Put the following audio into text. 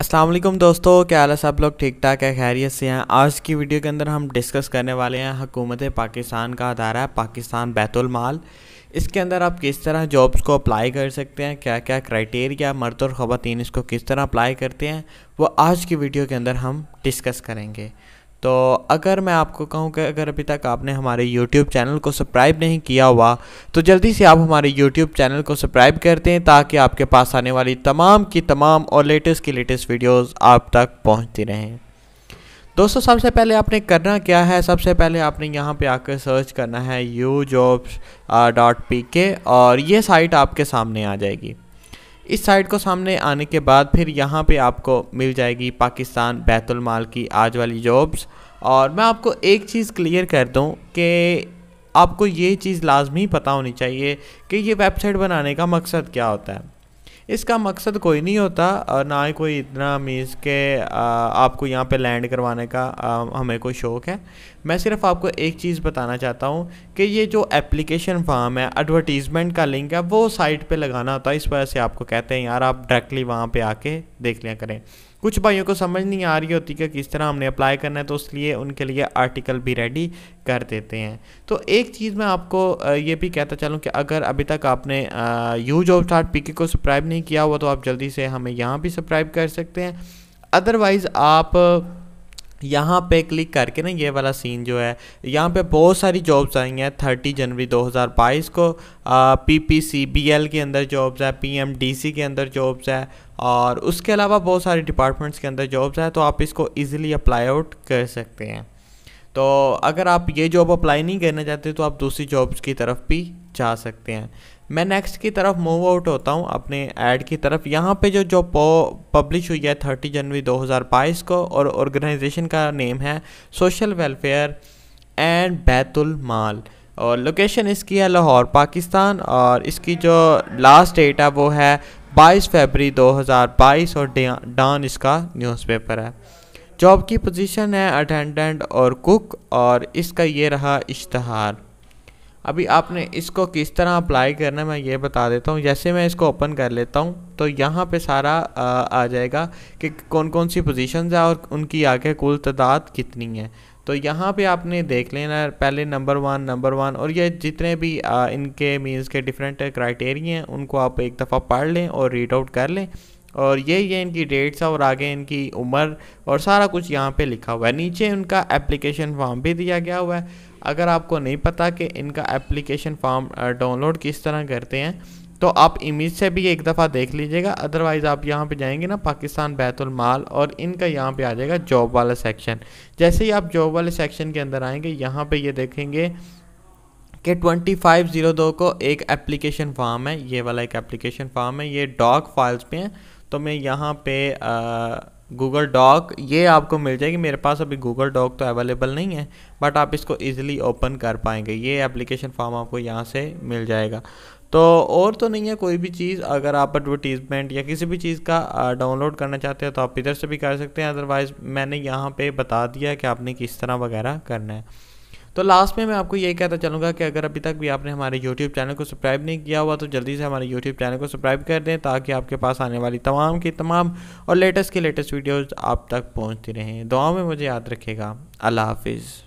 असलम दोस्तों क्या हाल है सब लोग ठीक ठाक है खैरियत से हैं आज की वीडियो के अंदर हम डिस्कस करने वाले हैं हुकूमत पाकिस्तान का अदारा है पाकिस्तान बैतुलमाल इसके अंदर आप किस तरह जॉब्स को अप्लाई कर सकते हैं क्या क्या क्राइटेरिया मर्द और ख़वान इसको किस तरह अप्लाई करते हैं वो आज की वीडियो के अंदर हम डिस्कस करेंगे तो अगर मैं आपको कहूँ कि अगर अभी तक आपने हमारे यूट्यूब चैनल को सब्सक्राइब नहीं किया हुआ तो जल्दी से आप हमारे यूट्यूब चैनल को सब्सक्राइब करते हैं ताकि आपके पास आने वाली तमाम की तमाम और लेटेस्ट की लेटेस्ट वीडियोज़ आप तक पहुँचती रहें दोस्तों सबसे पहले आपने करना क्या है सबसे पहले आपने यहाँ पे आकर सर्च करना है यू जॉब्स डॉट पी के और ये साइट आपके सामने आ जाएगी इस साइट को सामने आने के बाद फिर यहाँ पे आपको मिल जाएगी पाकिस्तान बैतुलमाल की आज वाली जॉब्स और मैं आपको एक चीज़ क्लियर कर दूँ कि आपको ये चीज़ लाजमी पता होनी चाहिए कि ये वेबसाइट बनाने का मकसद क्या होता है इसका मकसद कोई नहीं होता और ना ही कोई इतना मीन्स के आपको यहाँ पे लैंड करवाने का आ, हमें कोई शौक़ है मैं सिर्फ आपको एक चीज़ बताना चाहता हूँ कि ये जो एप्लीकेशन फॉर्म है एडवर्टीज़मेंट का लिंक है वो साइट पे लगाना होता है इस वजह से आपको कहते हैं यार आप डायरेक्टली वहाँ पे आके देख लिया करें कुछ भाइयों को समझ नहीं आ रही होती कि किस तरह हमने अप्लाई करना है तो इसलिए उनके लिए आर्टिकल भी रेडी कर देते हैं तो एक चीज़ मैं आपको ये भी कहता चलूँ कि अगर अभी तक आपने यू जॉब स्टार्ट पीके को सब्सक्राइब नहीं किया हुआ तो आप जल्दी से हमें यहाँ भी सब्सक्राइब कर सकते हैं अदरवाइज़ आप यहाँ पे क्लिक करके ना ये वाला सीन जो है यहाँ पे बहुत सारी जॉब्स आई हैं थर्टी जनवरी 2022 को P P C B L के अंदर जॉब्स है पी एम डी सी के अंदर जॉब्स है और उसके अलावा बहुत सारे डिपार्टमेंट्स के अंदर जॉब्स है तो आप इसको ईजिली अप्लाई आउट कर सकते हैं तो अगर आप ये जॉब अप्लाई नहीं करना चाहते तो आप दूसरी जॉब्स की तरफ भी जा सकते हैं मैं नेक्स्ट की तरफ मूव आउट होता हूँ अपने ऐड की तरफ यहाँ पे जो जो पब्लिश हुई है थर्टी जनवरी 2022 को और ऑर्गेनाइजेशन का नेम है social welfare and Baitul Maal और लोकेशन इसकी है लाहौर पाकिस्तान और इसकी जो लास्ट डेट है वो है 22 फरवरी 2022 और डॉन इसका न्यूज़पेपर है जॉब की पोजीशन है अटेंडेंट और कुक और इसका ये रहा इश्तहार अभी आपने इसको किस तरह अप्लाई करना है मैं ये बता देता हूँ जैसे मैं इसको ओपन कर लेता हूँ तो यहाँ पे सारा आ, आ जाएगा कि कौन कौन सी पोजीशंस है और उनकी आगे कुल तादाद कितनी है तो यहाँ पे आपने देख लेना पहले नंबर वन नंबर वन और ये जितने भी आ, इनके मीन्स के डिफरेंट क्राइटेरिया हैं उनको आप एक दफ़ा पढ़ लें और रीड आउट कर लें और ये ये इनकी डेट्स और आगे इनकी उम्र और सारा कुछ यहाँ पे लिखा हुआ है नीचे उनका एप्लीकेशन फॉर्म भी दिया गया हुआ है अगर आपको नहीं पता कि इनका एप्लीकेशन फॉर्म डाउनलोड किस तरह करते हैं तो आप इमेज से भी एक दफ़ा देख लीजिएगा अदरवाइज़ आप यहाँ पे जाएंगे ना पाकिस्तान बैतुल माल और इनका यहाँ पे आ जाएगा जॉब वाला सेक्शन जैसे ही आप जॉब वाले सेक्शन के अंदर आएंगे यहाँ पे ये देखेंगे कि 2502 को एक एप्लीकेशन फॉर्म है ये वाला एक एप्लीकेशन फॉर्म है ये डॉक फाइल्स पे हैं तो मैं यहाँ पे गूगल डॉक ये आपको मिल जाएगी मेरे पास अभी गूगल डॉक तो अवेलेबल नहीं है बट आप इसको ईजिली ओपन कर पाएंगे ये एप्लीकेशन फॉर्म आपको यहाँ से मिल जाएगा तो और तो नहीं है कोई भी चीज़ अगर आप एडवर्टीज़मेंट या किसी भी चीज़ का डाउनलोड करना चाहते हो तो आप इधर से भी कर सकते हैं अदरवाइज़ मैंने यहाँ पे बता दिया कि आपने किस तरह वगैरह करना है तो लास्ट में मैं आपको यही कहता चलूँगा कि अगर अभी तक भी आपने हमारे यूट्यूब चैनल को सब्सक्राइब नहीं किया हुआ तो जल्दी से हमारे यूट्यूब चैनल को सब्सक्राइब कर दें ताकि आपके पास आने वाली तमाम की तमाम और लेटेस्ट की लेटेस्ट वीडियोज़ आप तक पहुँचती रहें दुआ में मुझे याद रखेगा अल्लाह हाफिज़